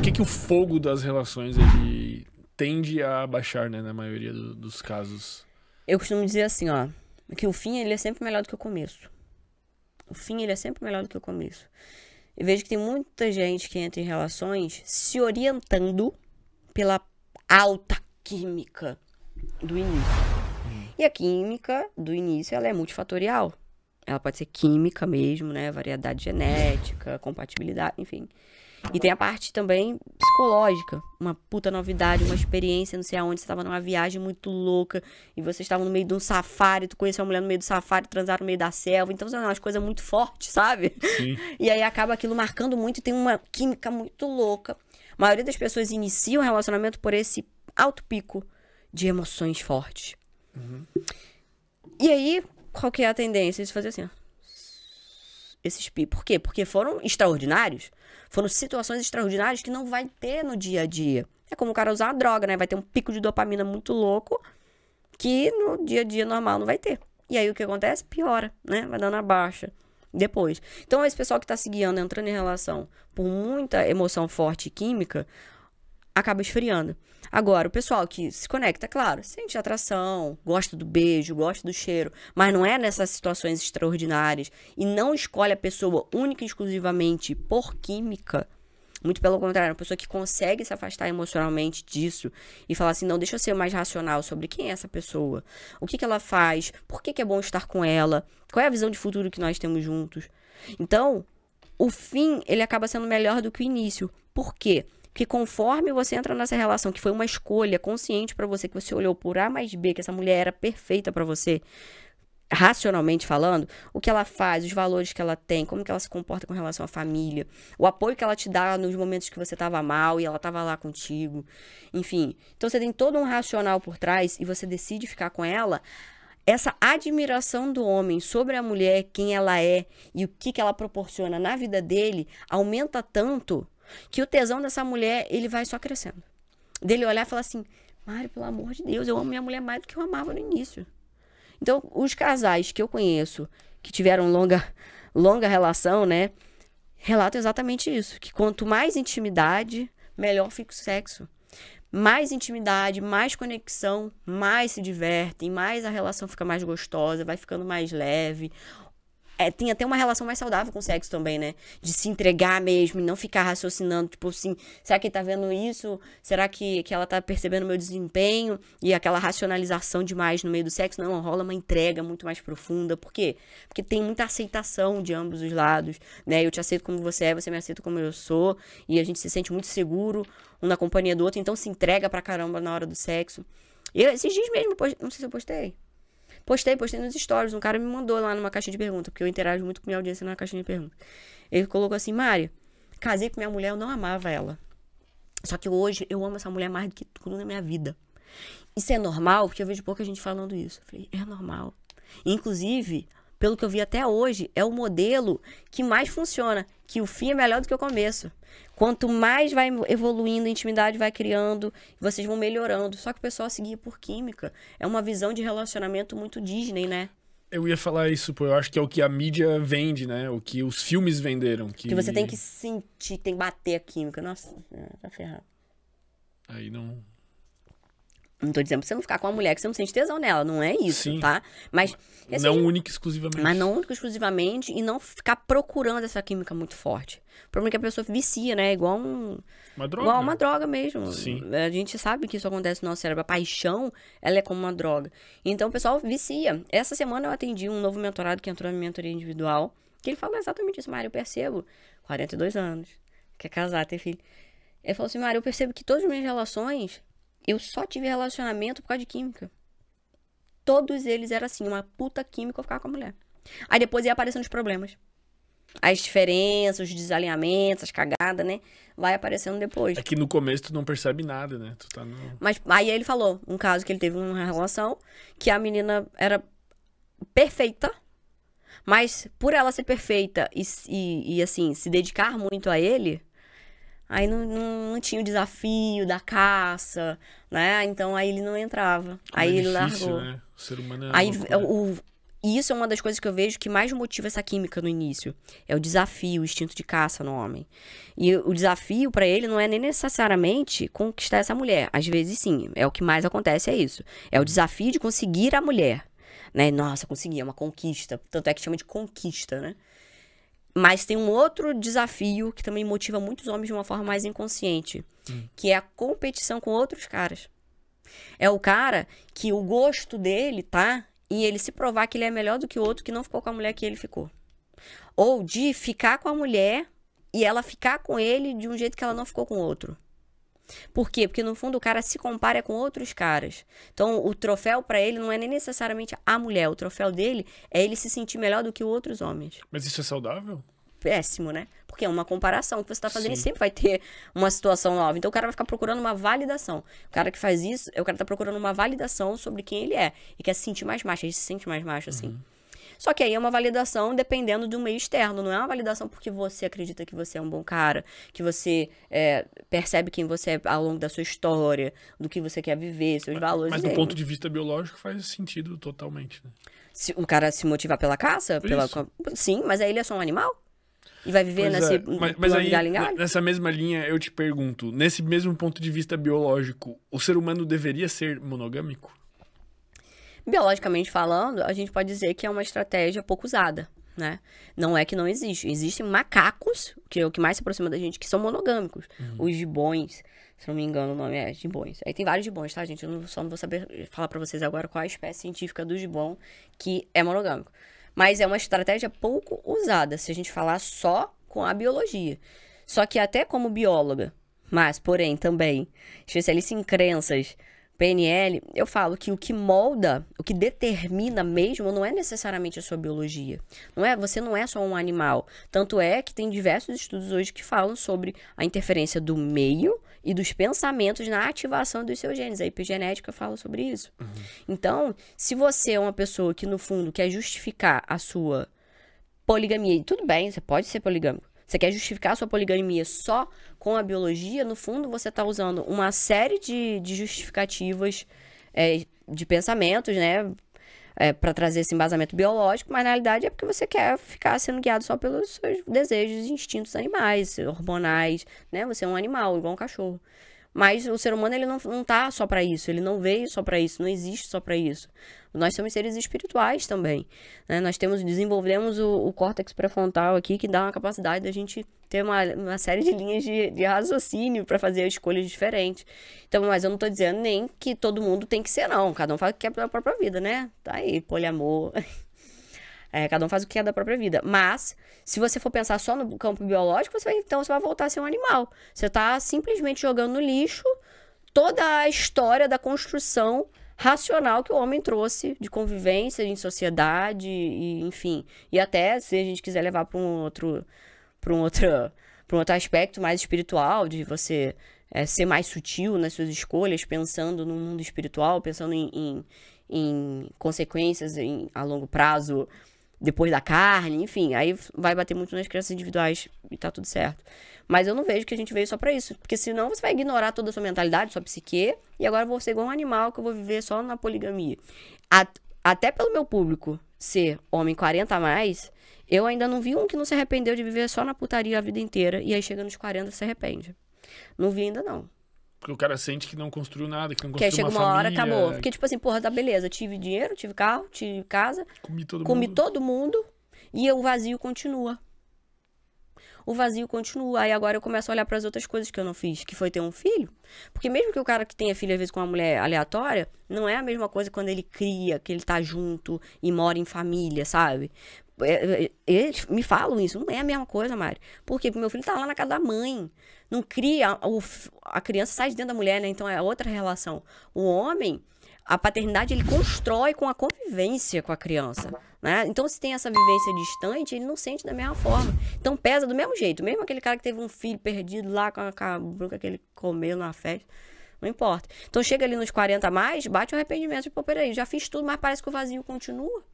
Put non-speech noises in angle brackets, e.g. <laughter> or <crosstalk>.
por que, que o fogo das relações ele tende a baixar, né, na maioria do, dos casos? Eu costumo dizer assim, ó, que o fim ele é sempre melhor do que o começo. O fim ele é sempre melhor do que o começo. Eu vejo que tem muita gente que entra em relações se orientando pela alta química do início. E a química do início ela é multifatorial. Ela pode ser química mesmo, né? Variedade genética, compatibilidade, enfim. E tem a parte também psicológica. Uma puta novidade, uma experiência, não sei aonde. Você tava numa viagem muito louca e você estava no meio de um safari, tu conheceu uma mulher no meio do safari, transar no meio da selva. Então são assim, é umas coisas muito fortes, sabe? Sim. <laughs> E aí acaba aquilo marcando muito e tem uma química muito louca. A maioria das pessoas inicia o um relacionamento por esse alto pico de emoções fortes. Uhum. E aí, qual que é a tendência? Isso fazer assim, ó esses pi. Por quê? Porque foram extraordinários. Foram situações extraordinárias que não vai ter no dia a dia. É como o cara usar uma droga, né? Vai ter um pico de dopamina muito louco que no dia a dia normal não vai ter. E aí o que acontece? Piora, né? Vai dando a baixa depois. Então, esse pessoal que está se guiando, entrando em relação por muita emoção forte química, acaba esfriando. Agora, o pessoal que se conecta, claro, sente atração, gosta do beijo, gosta do cheiro, mas não é nessas situações extraordinárias e não escolhe a pessoa única e exclusivamente por química. Muito pelo contrário, uma pessoa que consegue se afastar emocionalmente disso e falar assim: não, deixa eu ser mais racional sobre quem é essa pessoa, o que, que ela faz, por que, que é bom estar com ela, qual é a visão de futuro que nós temos juntos. Então, o fim ele acaba sendo melhor do que o início. Por quê? Porque conforme você entra nessa relação, que foi uma escolha consciente para você, que você olhou por A mais B, que essa mulher era perfeita para você, racionalmente falando, o que ela faz, os valores que ela tem, como que ela se comporta com relação à família, o apoio que ela te dá nos momentos que você estava mal e ela estava lá contigo. Enfim, então você tem todo um racional por trás e você decide ficar com ela. Essa admiração do homem sobre a mulher, quem ela é e o que, que ela proporciona na vida dele, aumenta tanto que o tesão dessa mulher, ele vai só crescendo. Dele olhar e falar assim: Mário, pelo amor de Deus, eu amo minha mulher mais do que eu amava no início. Então, os casais que eu conheço, que tiveram longa, <laughs> longa relação, né? Relatam exatamente isso: que quanto mais intimidade, melhor fica o sexo. Mais intimidade, mais conexão, mais se divertem, mais a relação fica mais gostosa, vai ficando mais leve é, tem até uma relação mais saudável com o sexo também, né? De se entregar mesmo e não ficar raciocinando, tipo assim, será que ele tá vendo isso? Será que, que ela tá percebendo meu desempenho? E aquela racionalização demais no meio do sexo. Não, rola uma entrega muito mais profunda. Por quê? Porque tem muita aceitação de ambos os lados, né? Eu te aceito como você é, você me aceita como eu sou. E a gente se sente muito seguro um na companhia do outro, então se entrega pra caramba na hora do sexo. Eu, esses dias mesmo, não sei se eu postei. Postei, postei nos stories. Um cara me mandou lá numa caixinha de pergunta, porque eu interajo muito com minha audiência na caixinha de pergunta. Ele colocou assim: Mari, casei com minha mulher, eu não amava ela. Só que hoje eu amo essa mulher mais do que tudo na minha vida. Isso é normal? Porque eu vejo pouca gente falando isso. Eu falei, é normal. Inclusive, pelo que eu vi até hoje, é o modelo que mais funciona, que o fim é melhor do que o começo. Quanto mais vai evoluindo, a intimidade vai criando, vocês vão melhorando. Só que o pessoal seguia por química. É uma visão de relacionamento muito Disney, né? Eu ia falar isso, pô. Eu acho que é o que a mídia vende, né? O que os filmes venderam. Que, que você tem que sentir, tem que bater a química. Nossa, é, tá ferrado. Aí não, não tô dizendo pra você não ficar com uma mulher que você não sente tesão nela, não é isso, Sim. tá? Mas. Assim, não única exclusivamente. Mas não única exclusivamente e não ficar procurando essa química muito forte. O problema é que a pessoa vicia, né? Igual um. Uma droga. Igual uma droga mesmo. Sim. A gente sabe que isso acontece no nosso cérebro. A paixão, ela é como uma droga. Então o pessoal vicia. Essa semana eu atendi um novo mentorado que entrou na minha mentoria individual, que ele fala exatamente isso, Mário. Eu percebo, 42 anos, quer casar, ter filho. Ele falou assim, Mário, eu percebo que todas as minhas relações eu só tive relacionamento por causa de química. Todos eles eram assim, uma puta química eu ficava com a mulher. Aí depois ia aparecendo os problemas. As diferenças, os desalinhamentos, as cagadas, né? Vai aparecendo depois. É que no começo tu não percebe nada, né? Tu tá no... Mas aí ele falou um caso que ele teve uma relação que a menina era perfeita, mas por ela ser perfeita e, e, e assim, se dedicar muito a ele, Aí não, não, não, tinha o desafio da caça, né? Então aí ele não entrava. Como aí é difícil, ele largou. Né? O ser humano é aí, é o, e isso é uma das coisas que eu vejo que mais motiva essa química no início. É o desafio, o instinto de caça no homem. E o desafio para ele não é nem necessariamente conquistar essa mulher. Às vezes sim, é o que mais acontece é isso. É o desafio de conseguir a mulher, né? Nossa, consegui, é uma conquista. Tanto é que chama de conquista, né? Mas tem um outro desafio que também motiva muitos homens de uma forma mais inconsciente, hum. que é a competição com outros caras. É o cara que o gosto dele tá e ele se provar que ele é melhor do que o outro que não ficou com a mulher que ele ficou. Ou de ficar com a mulher e ela ficar com ele de um jeito que ela não ficou com o outro. Por quê? Porque no fundo o cara se compara com outros caras. Então o troféu para ele não é nem necessariamente a mulher, o troféu dele é ele se sentir melhor do que outros homens. Mas isso é saudável? Péssimo, né? Porque é uma comparação que você está fazendo e sempre vai ter uma situação nova. Então o cara vai ficar procurando uma validação. O cara que faz isso, é o cara tá procurando uma validação sobre quem ele é e quer se sentir mais macho. Ele se sente mais macho, assim. uhum. assim. Só que aí é uma validação dependendo de um meio externo, não é uma validação porque você acredita que você é um bom cara, que você é, percebe quem você é ao longo da sua história, do que você quer viver, seus mas, valores. Mas do né? ponto de vista biológico faz sentido totalmente, né? Se o cara se motivar pela caça, pela... sim, mas aí ele é só um animal? E vai viver nesse. É. Mas, mas aí, galho galho? nessa mesma linha, eu te pergunto: nesse mesmo ponto de vista biológico, o ser humano deveria ser monogâmico? Biologicamente falando, a gente pode dizer que é uma estratégia pouco usada, né? Não é que não existe. Existem macacos, que é o que mais se aproxima da gente, que são monogâmicos. Uhum. Os gibões, se não me engano o nome é gibões. Aí tem vários gibões, tá, gente? Eu não, só não vou saber falar para vocês agora qual é a espécie científica do gibão que é monogâmico. Mas é uma estratégia pouco usada, se a gente falar só com a biologia. Só que até como bióloga, mas, porém, também, especialista em crenças, PNL, eu falo que o que molda, o que determina mesmo, não é necessariamente a sua biologia. Não é, você não é só um animal. Tanto é que tem diversos estudos hoje que falam sobre a interferência do meio e dos pensamentos na ativação dos seus genes. A epigenética fala sobre isso. Uhum. Então, se você é uma pessoa que no fundo quer justificar a sua poligamia, tudo bem, você pode ser poligâmico. Você quer justificar sua poligamia só com a biologia? No fundo, você está usando uma série de, de justificativas, é, de pensamentos, né? É, para trazer esse embasamento biológico, mas na realidade é porque você quer ficar sendo guiado só pelos seus desejos e instintos animais, hormonais, né? Você é um animal, igual um cachorro. Mas o ser humano ele não, não tá só para isso, ele não veio só para isso, não existe só para isso. Nós somos seres espirituais também. Né? Nós temos, desenvolvemos o, o córtex pré-frontal aqui, que dá uma capacidade da gente ter uma, uma série de linhas de, de raciocínio para fazer escolhas diferentes. Então, mas eu não tô dizendo nem que todo mundo tem que ser, não. Cada um faz o que quer é pela própria vida, né? Tá aí, poliamor. <laughs> É, cada um faz o que é da própria vida. Mas, se você for pensar só no campo biológico, você vai, então você vai voltar a ser um animal. Você está simplesmente jogando no lixo toda a história da construção racional que o homem trouxe de convivência em sociedade e enfim e até se a gente quiser levar para um outro para um outro para um outro aspecto mais espiritual de você é, ser mais sutil nas suas escolhas pensando no mundo espiritual pensando em, em, em consequências em, a longo prazo depois da carne, enfim. Aí vai bater muito nas crianças individuais e tá tudo certo. Mas eu não vejo que a gente veio só para isso. Porque senão você vai ignorar toda a sua mentalidade, sua psique, e agora eu vou ser igual um animal que eu vou viver só na poligamia. até pelo meu público ser homem 40 a mais, eu ainda não vi um que não se arrependeu de viver só na putaria a vida inteira e aí chega nos 40 se arrepende. Não vi ainda não. Porque o cara sente que não construiu nada, que não construiu que chega uma, uma família. hora, acabou. Porque, tipo assim, porra, tá beleza. Tive dinheiro, tive carro, tive casa. Comi todo comi mundo. todo mundo. E o vazio continua. O vazio continua. Aí agora eu começo a olhar para as outras coisas que eu não fiz, que foi ter um filho. Porque mesmo que o cara que tenha filho, às vezes, com uma mulher aleatória, não é a mesma coisa quando ele cria, que ele tá junto e mora em família, sabe? É, é, eles me falam isso, não é a mesma coisa, Mari. Por quê? Porque meu filho tá lá na casa da mãe. Não cria. O, a criança sai de dentro da mulher, né? Então é outra relação. O homem, a paternidade, ele constrói com a convivência com a criança. Né? Então, se tem essa vivência distante, ele não sente da mesma forma. Então, pesa do mesmo jeito. Mesmo aquele cara que teve um filho perdido lá com a bruca que ele comeu na festa. Não importa. Então, chega ali nos 40 a mais, bate o um arrependimento. Tipo, peraí, já fiz tudo, mas parece que o vazio continua.